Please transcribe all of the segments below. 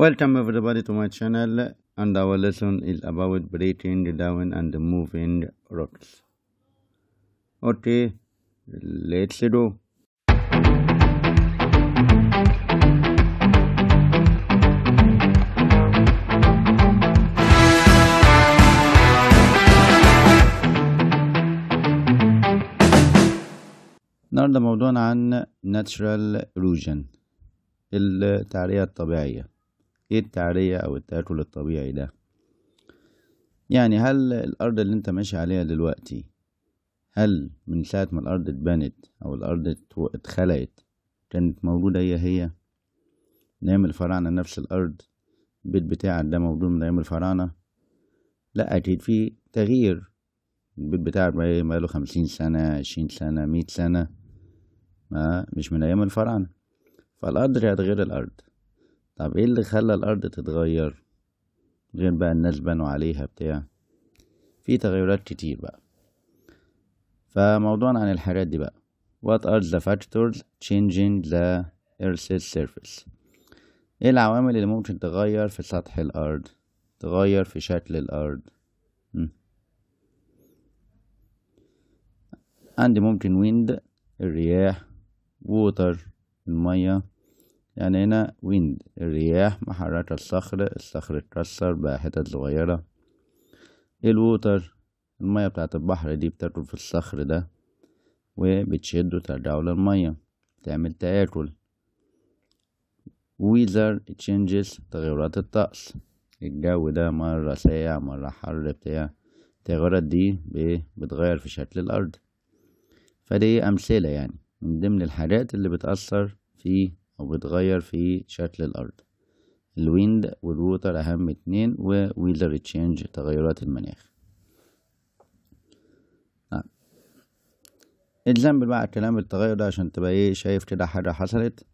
Welcome everybody to my channel and our lesson is about breaking down and moving rocks. Okay, let's go. النهارده موضوعنا عن natural erosion التعرية الطبيعية ايه التعرية او التآكل الطبيعي ده يعني هل الارض اللي انت ماشي عليها دلوقتي هل من ساعة ما الارض اتبنت او الارض اتخلقت كانت موجودة هي هي من ايام الفراعنة نفس الارض البيت بتاعك ده موجود من ايام الفراعنة لا اكيد في تغيير البيت بتاعك إيه؟ بقاله خمسين سنة عشرين سنة مية سنة ما مش من أيام الفراعنة فالأرض كانت غير الأرض طب ايه اللي خلى الارض تتغير غير بقى الناس بنوا عليها بتاع في تغيرات كتير بقى فموضوعنا عن الحاجات دي بقى what are the factors changing the earth's surface ايه العوامل اللي ممكن تغير في سطح الارض تغير في شكل الارض عندي ممكن ويند الرياح ووتر المية يعني هنا ويند الرياح محركة الصخر الصخر اتكسر بقى حتت صغيرة الووتر المية بتاعت البحر دي بتاكل في الصخر ده وبتشد وترجعه للمية تعمل تآكل ويزر تشينجز تغيرات الطقس الجو ده مرة ساعة مرة حر بتاع التغيرات دي بتغير في شكل الأرض فدي أمثلة يعني من ضمن الحاجات اللي بتأثر في وبتغير في شكل الأرض الويند والووتر أهم اتنين وويلر تشينج تغيرات المناخ آه. نعم. اكزامبل بقى الكلام التغير ده عشان تبقى ايه شايف كده حاجة حصلت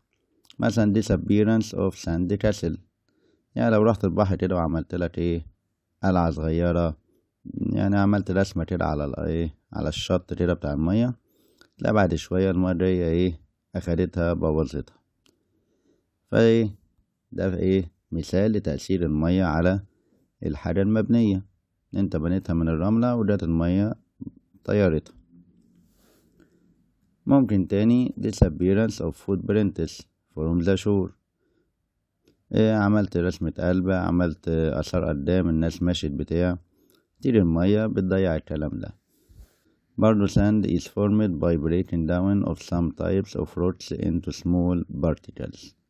مثلا disappearance of sand castle يعني لو رحت البحر كده وعملت لك ايه قلعة صغيرة يعني عملت رسمة كده على ايه على الشط كده بتاع المية لا بعد شوية المية ايه اخدتها بوظتها ده ايه مثال لتأثير المية على الحاجة المبنية انت بنيتها من الرملة وجات المية طيرتها ممكن تاني disappearance of footprints from the shore إيه عملت رسمة قلبة عملت أثر قدام الناس مشيت بتاع كتير المية بتضيع الكلام ده برضه sand is formed by breaking down of some types of rocks into small particles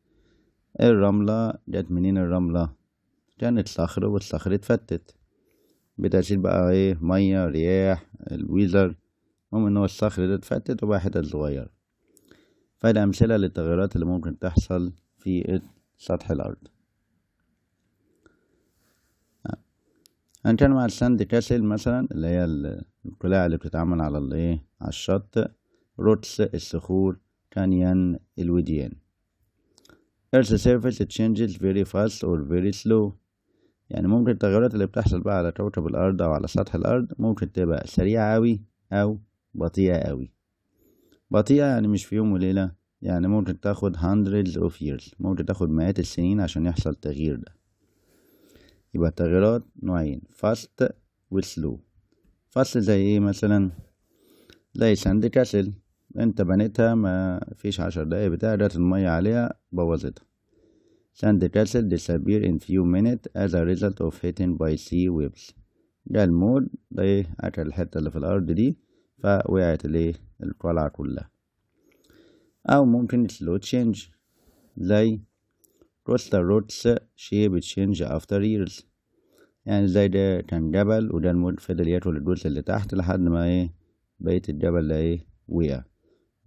الرملة جت منين الرملة كانت صخرة والصخرة اتفتت بتأثير بقى ايه مية رياح الويزر المهم ان هو الصخر ده اتفتت وبقى حتت صغيرة فده أمثلة للتغيرات اللي ممكن تحصل في سطح الأرض هنتكلم على الساند كاسل مثلا اللي هي القلاع اللي بتتعمل على الايه على الشط روتس الصخور كانيان الوديان Earth surface it changes very fast or very slow يعني ممكن التغيرات اللي بتحصل بقى على كوكب الأرض أو على سطح الأرض ممكن تبقى سريعة أوي أو بطيئة أوي بطيئة يعني مش في يوم وليلة يعني ممكن تاخد hundreds of years ممكن تاخد مئات السنين عشان يحصل التغيير ده يبقى التغيرات نوعين fast وسلو fast زي ايه مثلا زي ساند كاسل انت بنيتها ما فيش عشر دقايق بتاع جات المية عليها بوظتها sand castle disappear in few minutes as a result of hitting by sea waves ده المود ده ايه اكل الحتة اللي في الارض دي فوقعت الايه القلعة كلها او ممكن slow change زي coastal roots shape change after years يعني زي ده كان جبل وده المود فضل ياكل الجزء اللي تحت لحد ما ايه بقية الجبل ده ايه وقع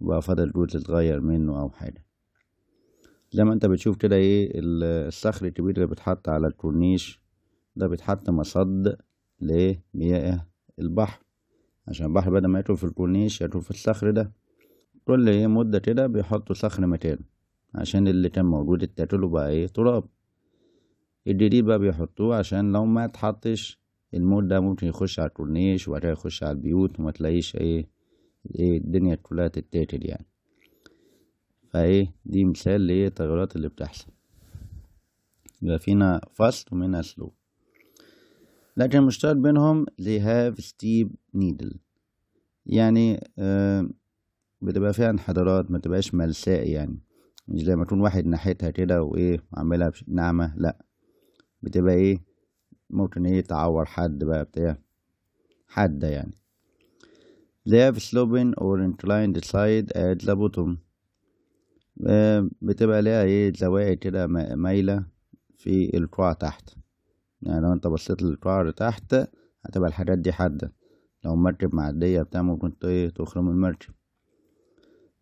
بقى فاضل جزء اتغير منه او حاجه زي ما انت بتشوف كده ايه الصخر الكبير اللي بيتحط على الكورنيش ده بيتحط مصد لمياه البحر عشان البحر بدل ما يدخل في الكورنيش يدخل في الصخر ده كل ايه مدة كده بيحطوا صخر مكانه عشان اللي كان موجود التاتلو بقى ايه تراب الجديد بقى بيحطوه عشان لو ما اتحطش المود ده ممكن يخش على الكورنيش وبعد يخش على البيوت وما تلاقيش ايه ايه الدنيا كلها تتاكل يعني فايه دي مثال لايه التغيرات اللي بتحصل يبقى فينا فصل ومنها سلو لكن المشترك بينهم they have steep needle يعني آه بتبقى فيها انحدارات ما تبقاش ملساء يعني مش زي ما تكون واحد ناحيتها كده وايه عاملها ناعمة لا بتبقى ايه ممكن ايه تعور حد بقى بتاع حادة يعني They have sloping or inclined side at the bottom eh, بتبقى ليها ايه زوايا كده مايلة في القاع تحت يعني لو انت بصيت للقاع اللي تحت هتبقى الحاجات دي حادة لو مركب معدية بتاع ممكن ايه تخرم المركب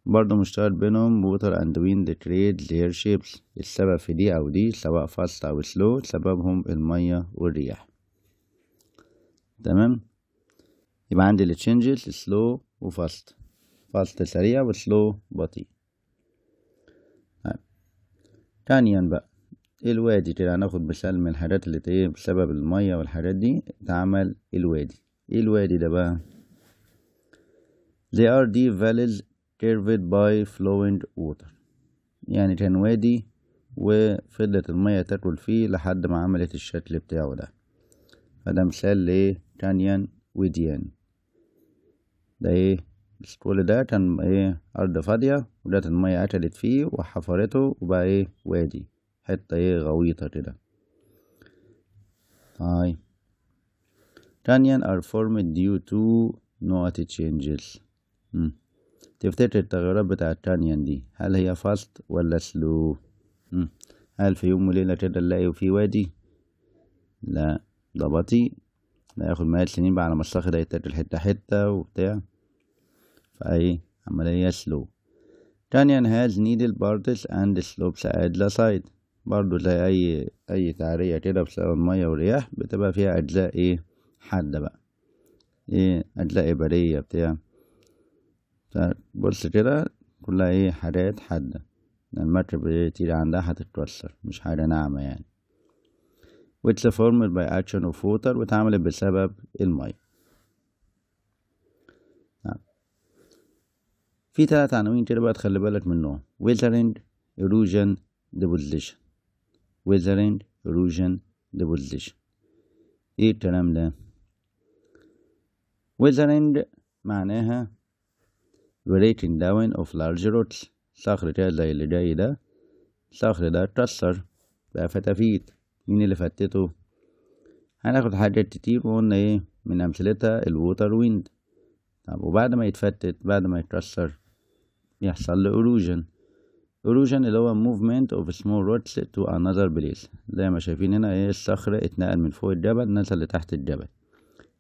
برضه مشترك بينهم ووتر اند ويند تريد لير شيبس السبب في دي او دي سواء فاست او سلو سببهم المية والرياح تمام يبقى عندي التشنجز سلو وفاست فاست سريع وسلو بطيء طيب ثانيا بقى الوادي كده هناخد مثال من الحاجات اللي تايه بسبب المية والحاجات دي اتعمل الوادي ايه الوادي ده بقى they are deep valleys curved by flowing water يعني كان وادي وفضلت المية تاكل فيه لحد ما عملت الشكل بتاعه ده فده مثال لكانيون وديان ده ايه السكرول ده كان ايه ارض فاضية وجت المية اكلت فيه وحفرته وبقى ايه وادي حتة ايه غويطة كده هاي كانيان ار فورمت ديو تو نوعة تشينجز تفتكر التغيرات بتاع كانيان دي هل هي فاست ولا سلو هل في يوم وليلة كده نلاقي في وادي لا ده بطيء ياخد مية سنين بقى على ما ده هيتاكل حتة حتة وبتاع فأي عملية سلو ثانيا هاز نيدل بارتس اند سلوبس at سايد side برضو زي أي أي تعرية كده بسبب المية والرياح بتبقى فيها أجزاء إيه حادة بقى إيه أجزاء برية بتاع بص كده كلها إيه حاجات حادة المركب اللي تيجي عندها هتتكسر مش حاجة ناعمة يعني which formed by action of water واتعملت بسبب المية في تلات عناوين كده بقى تخلي بالك منهم ويزرنج اروجن ديبوزيشن ويزرنج اروجن ديبوزيشن ايه الكلام ده ويزرنج معناها breaking down of large roots صخر كده زي اللي جاي ده الصخر ده اتكسر بقى فتافيت مين اللي فتته هناخد حاجات كتير وقلنا ايه من امثلتها الووتر ويند طب وبعد ما يتفتت بعد ما يتكسر يحصل له اروجن اروجن اللي هو movement of small rocks to another place زي ما شايفين هنا ايه الصخر اتنقل من فوق الجبل نزل لتحت الجبل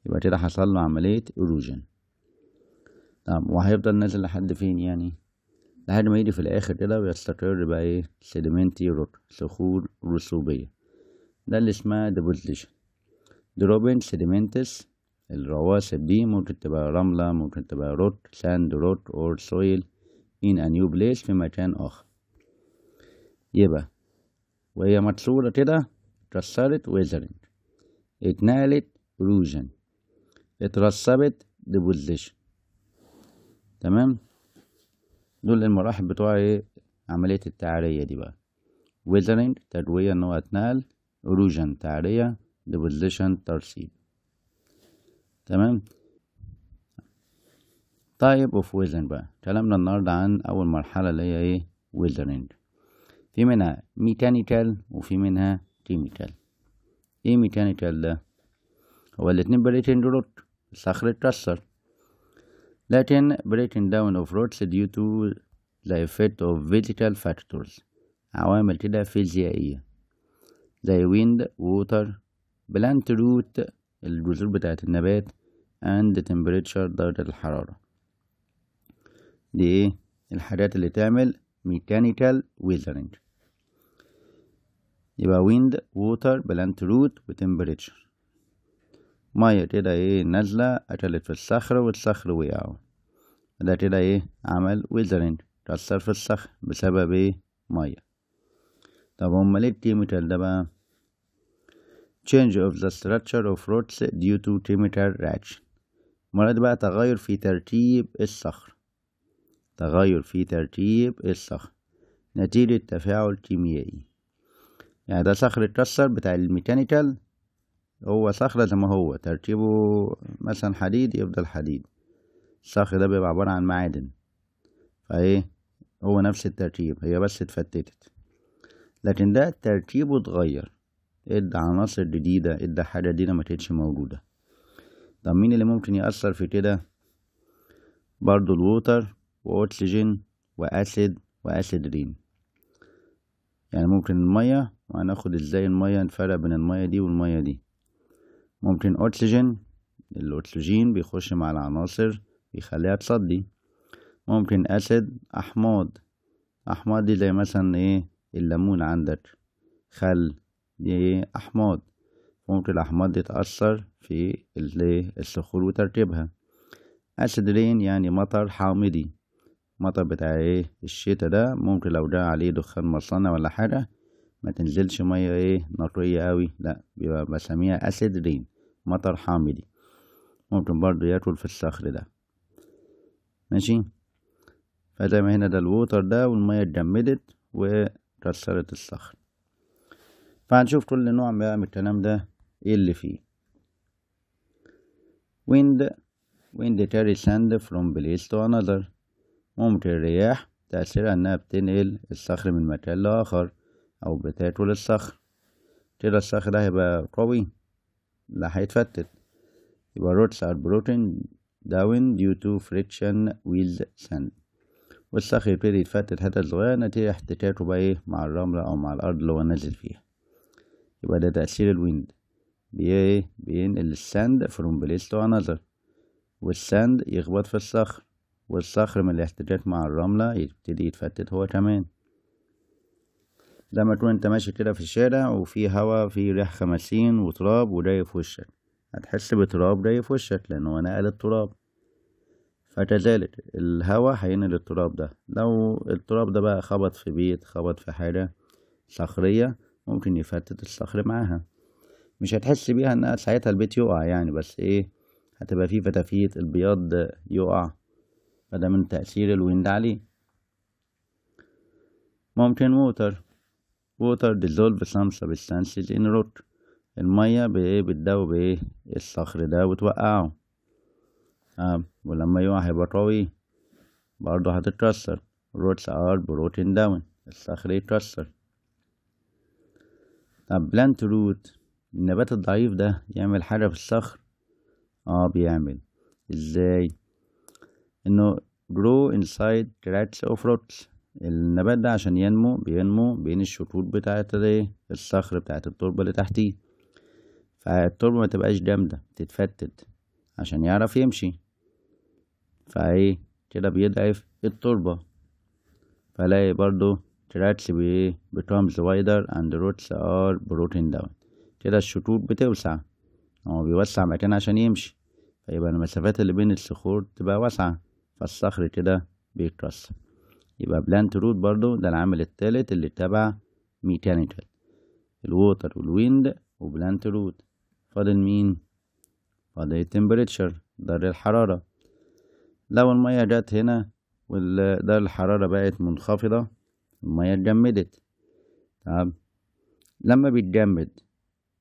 يبقى كده حصل له عملية اروجن طب وهيفضل نازل لحد فين يعني لحد ما يجي في الاخر كده ويستقر بقى ايه سedimentary rock صخور رسوبية ده اللي اسمها ديبوزيشن دروبين سيديمنتس الرواسب دي ممكن تبقى رملة ممكن تبقى روت ساند روت اور سويل in a new place في مكان آخر يبقى وهي مكسورة كده اتكسرت ويزرنج اتنقلت روجن اترسبت deposition تمام دول المراحل بتوع ايه عملية التعرية دي بقى ويزرنج تجوية ان هو اتنقل روجن تعرية the position ترسيب تمام تايب اوف ويزن بقى كلامنا النهاردة عن أول مرحلة اللي هي ايه ويزرنج في منها ميكانيكال وفي منها كيميكال ايه ميكانيكال ده هو الاتنين بريتنج روت الصخر اتكسر لكن breaking down of روتس due to the effect of physical factors عوامل كده فيزيائية زي ويند ووتر بلانت روت الجذور بتاعة النبات and temperature درجة الحرارة دي ايه الحاجات اللي تعمل mechanical weathering يبقى wind water plant root وtemperature مية كده ايه نازلة أكلت في الصخر والصخر وقعوا ده كده ايه عمل weathering كسر في الصخر بسبب ايه مية طب هما ليه الكيميكال ده بقى change of the structure of roots due to chemical reaction المرة بقى تغير في ترتيب الصخر تغير في ترتيب الصخر نتيجة تفاعل كيميائي يعني ده صخر اتكسر بتاع الميكانيكال هو صخرة زي ما هو ترتيبه مثلا حديد يفضل حديد الصخر ده بيبقى عبارة عن معادن فايه هو نفس الترتيب هي بس اتفتتت لكن ده ترتيبه اتغير ادى عناصر جديدة ادى حاجة جديده ما كانتش موجودة طب مين اللي ممكن يأثر في كده برضو الووتر وأكسجين وأسيد وأسيد رين يعني ممكن المية وهناخد ازاي المية نفرق بين المية دي والمية دي ممكن أكسجين الأكسجين بيخش مع العناصر بيخليها تصدي ممكن أسيد أحماض أحماض دي زي مثلا إيه الليمون عندك خل لأحماض ممكن الأحماض دي تأثر في الصخور وتركيبها أسيد رين يعني مطر حامضي مطر بتاع ايه الشتا ده ممكن لو جاء عليه دخان مصانع ولا حاجة ما تنزلش مية ايه نقية أوي لأ بيبقى بسميها أسيد رين مطر حامضي ممكن برضو يدخل في الصخر ده ماشي فزي ما هنا ده الووتر ده والمية اتجمدت وكسرت الصخر فهنشوف كل نوع بقى من الكلام ده ايه اللي فيه wind wind carries sand from place to another ممكن الرياح تأثيرها إنها بتنقل الصخر من مكان لآخر أو بتاكل الصخر كده الصخر ده هيبقى قوي لا هيتفتت يبقى roots are broken down due to friction with sand والصخر يبتدي يتفتت حتت صغيرة نتيجة احتكاكه بقى إيه مع الرملة أو مع الأرض اللي هو نازل فيها يبقى ده تأثير الويند ايه بينقل الساند فروم بليس تو أنذر والساند يخبط في الصخر والصخر من الاحتكاك مع الرملة يبتدي يتفتت هو كمان لما تكون انت ماشي كده في الشارع وفي هوا في ريح خمسين وتراب وجاي في وشك هتحس بتراب جاي في وشك لأن هو نقل التراب فكذلك الهوا هينقل التراب ده لو التراب ده بقى خبط في بيت خبط في حاجة صخرية ممكن يفتت الصخر معاها مش هتحس بيها انها ساعتها البيت يقع يعني بس ايه هتبقى فيه فتافيت البياض يقع فده من تأثير الويند عليه ممكن ووتر ووتر ديزولف سام سبستانسز ان روت المية بايه بتدوب ايه الصخر ده وتوقعه آه ولما يقع هيبقى قوي برضه هتتكسر روتس ار بروتين داون الصخر يتكسر طب بلانت روت النبات الضعيف ده يعمل حاجة في الصخر اه بيعمل ازاي انه grow inside cracks of roots النبات ده عشان ينمو بينمو بين الشروط بتاعة إيه؟ الصخر بتاعة التربة اللي تحتيه فالتربة ما تبقاش جامدة تتفتت عشان يعرف يمشي فايه كده بيضعف التربة فلاقي برضو tracts becomes wider and roots are broken down كده الشطوط بتوسع هو بيوسع مكان عشان يمشي فيبقى المسافات اللي بين الصخور تبقى واسعة فالصخر كده بيتكسر يبقى بلانت روت برضو ده العامل التالت اللي تبع ميكانيكال الووتر والويند وبلانت روت فاضل مين؟ فاضل التمبريتشر دار الحرارة لو المية جت هنا ودار الحرارة بقت منخفضة المية اتجمدت تمام لما بيتجمد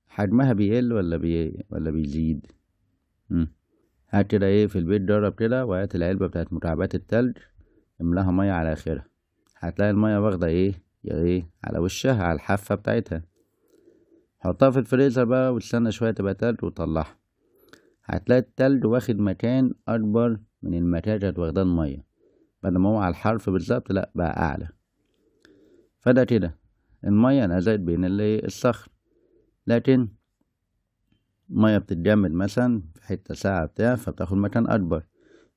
حجمها بيقل ولا بي ولا بيزيد هات كده ايه في البيت جرب كده وهات العلبة بتاعت مكعبات التلج املاها مية على اخرها هتلاقي المية واخدة ايه ايه على وشها على الحافة بتاعتها حطها في الفريزر بقى واستنى شوية تبقى تلج وطلعها هتلاقي التلج واخد مكان اكبر من المكان اللي واخداه المية بدل ما هو على الحرف بالظبط لأ بقى أعلى فده كده المية نزلت بين اللي الصخر لكن مية بتتجمد مثلا في حتة ساعة بتاع فبتاخد مكان أكبر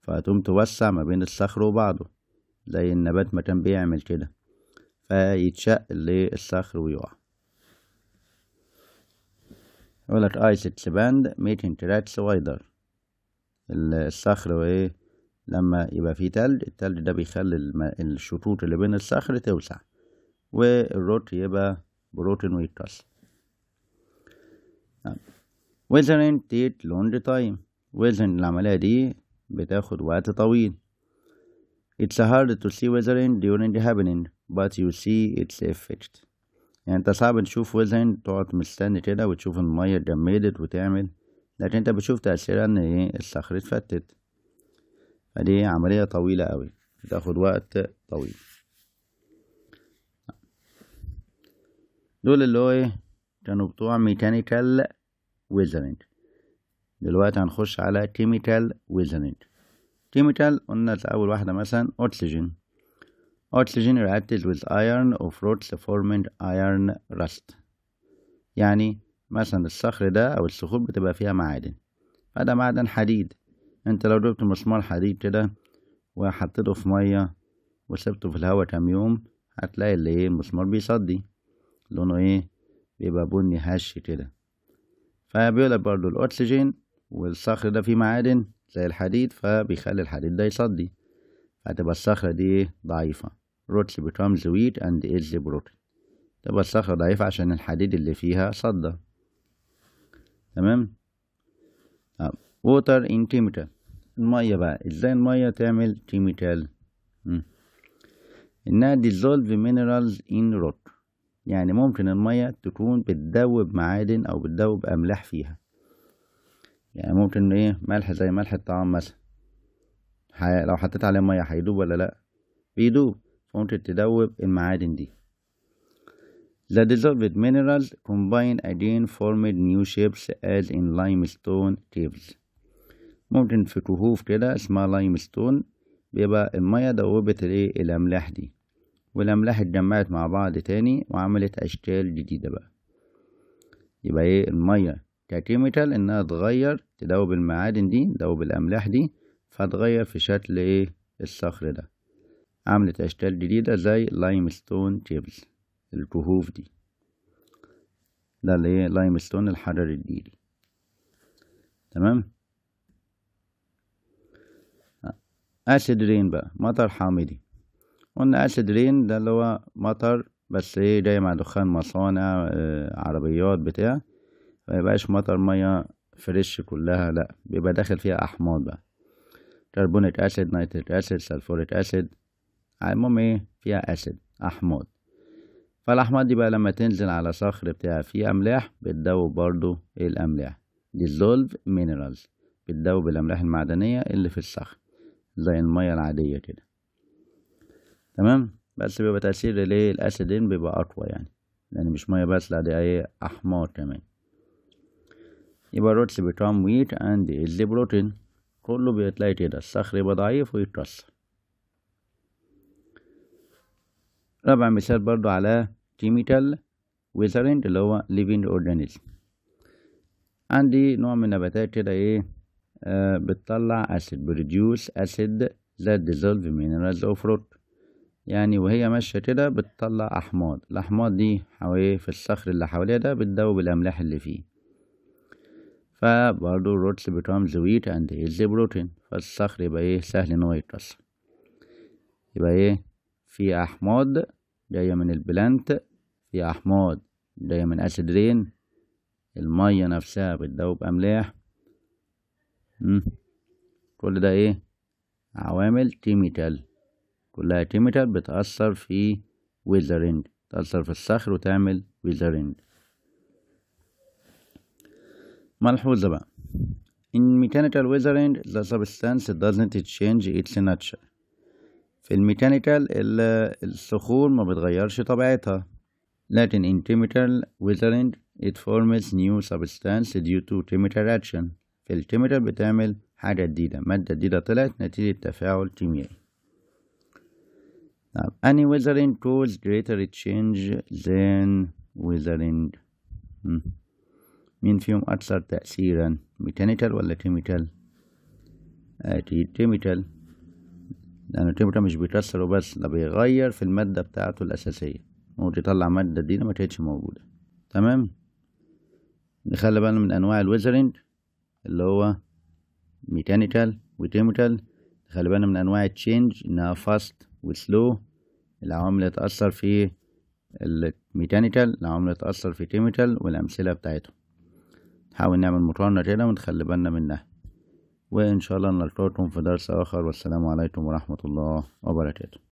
فهتقوم توسع ما بين الصخر وبعضه زي النبات ما كان بيعمل كده فيتشق للصخر ويقع يقولك ايس باند ميكينج تراكس وايدر الصخر وايه لما يبقى فيه تلج التلج ده بيخلي الشطوط اللي بين الصخر توسع والروت يبقى بروتين ويتكسر ويزرين تيت لونج تايم ويزن العملية دي بتاخد وقت طويل It's hard to see weathering during the happening but you see its effect يعني انت صعب تشوف weathering تقعد مستني كده وتشوف المية اتجمدت وتعمل لكن انت بتشوف تأثيرها ان ايه الصخر اتفتت فدي عملية طويلة اوي بتاخد وقت طويل دول اللي هو ايه كانوا بتوع ميكانيكال ويزرنج دلوقتي هنخش على كيميكال ويزرنج كيميكال قلنا أول واحدة مثلا اوكسجين اوكسجين رياكتد ويز ايرن اوف روتس فورمينج ايرن راست يعني مثلا الصخر ده أو الصخور بتبقى فيها معادن فده معدن حديد انت لو جبت مسمار حديد كده وحطيته في مية وسبته في الهوا كام يوم هتلاقي اللي ايه المسمار بيصدي لونه ايه بيبقى بني هش كده فبيقلب برضو الاكسجين والصخر ده فيه معادن زي الحديد فبيخلي الحديد ده يصدي هتبقى الصخرة دي ايه؟ ضعيفة روتس becomes weak and is broken تبقى الصخرة ضعيفة عشان الحديد اللي فيها صدى تمام طب water in chemical المية بقى ازاي المية تعمل chemical انها dissolve minerals in rock يعني ممكن المية تكون بتذوب معادن أو بتذوب أملاح فيها يعني ممكن إيه ملح زي ملح الطعام مثلا لو حطيت عليه مية هيدوب ولا لأ بيدوب ممكن تدوب المعادن دي The dissolved minerals combine again formed new shapes as in limestone caves ممكن في كهوف كده اسمها limestone بيبقى المية دوبت الايه الأملاح دي والأملاح اتجمعت مع بعض تاني وعملت أشكال جديدة بقى يبقى إيه المية ككيميكال إنها تغير تذوب المعادن دي تذوب الأملاح دي فتغير في شكل إيه الصخر ده عملت أشكال جديدة زي لايمستون تيبلز الكهوف دي ده اللي إيه لايمستون الحجر الجيري تمام أسيد آه. رين بقى مطر حامضي قلنا أسد رين ده اللي هو مطر بس ايه جاي مع دخان مصانع آه عربيات بتاع ميبقاش مطر مية فريش كلها لأ بيبقى داخل فيها أحماض بقى كربونيك أسيد نيتريك أسيد سلفوريك أسيد المهم ايه فيها أسيد أحماض فالأحماض دي بقى لما تنزل على صخر بتاع فيه أملاح بتدوب برضو إيه الأملاح ديزولف مينرالز بتدوب الأملاح المعدنية اللي في الصخر زي المية العادية كده تمام بس بيبقى تأثير ليه الاسيدين بيبقى اقوى يعني لان مش ميه بس لا دي ايه احمر كمان يبقى الروتس بيكام ويت اند اللي بروتين كله بيتلاقي كده الصخر يبقى ضعيف ويتكسر رابع مثال برضو على كيميكال ويزرنج اللي هو ليفينج اورجانيزم عندي نوع من النباتات كده ايه آه بتطلع اسيد بريديوس اسيد ذات ديزولف مينرالز اوف روت يعني وهي ماشية كده بتطلع أحماض الأحماض دي حواليه في الصخر اللي حواليها ده بتدوب الأملاح اللي فيه فبرضو الروتس becomes weak عند is بروتين فالصخر يبقى ايه سهل ان هو يتكسر يبقى ايه في أحماض جاية من البلانت في أحماض جاية من أسيد رين المية نفسها بتدوب أملاح كل ده ايه عوامل كيميكال كلها كيميكال بتأثر في ويزرنج تأثر في الصخر وتعمل ويزرنج ملحوظة بقى In mechanical weathering the substance doesn't change its nature في الميكانيكال الصخور ما بتغيرش طبيعتها لكن in chemical weathering it forms new substance due to chemical action في الكيميكال بتعمل حاجة جديدة مادة جديدة طلعت نتيجة تفاعل كيميائي نعم any weathering cause greater change than weathering hmm. مين فيهم أكثر تأثيرا ميكانيكال ولا كيميكال أكيد كيميكال لانه الكيميكال مش بيكسر وبس ده بيغير في المادة بتاعته الأساسية ممكن يطلع مادة دي ما كانتش موجودة تمام نخلي بالنا من أنواع الويزرينج اللي هو ميكانيكال وكيميكال نخلي بالنا من أنواع التشينج إنها فاست وسلو العوامل اللي تأثر في الميكانيكال العوامل اللي تأثر في كيميكال والأمثلة بتاعتهم نحاول نعمل مقارنة كده ونخلي بالنا منها وإن شاء الله نلقاكم في درس آخر والسلام عليكم ورحمة الله وبركاته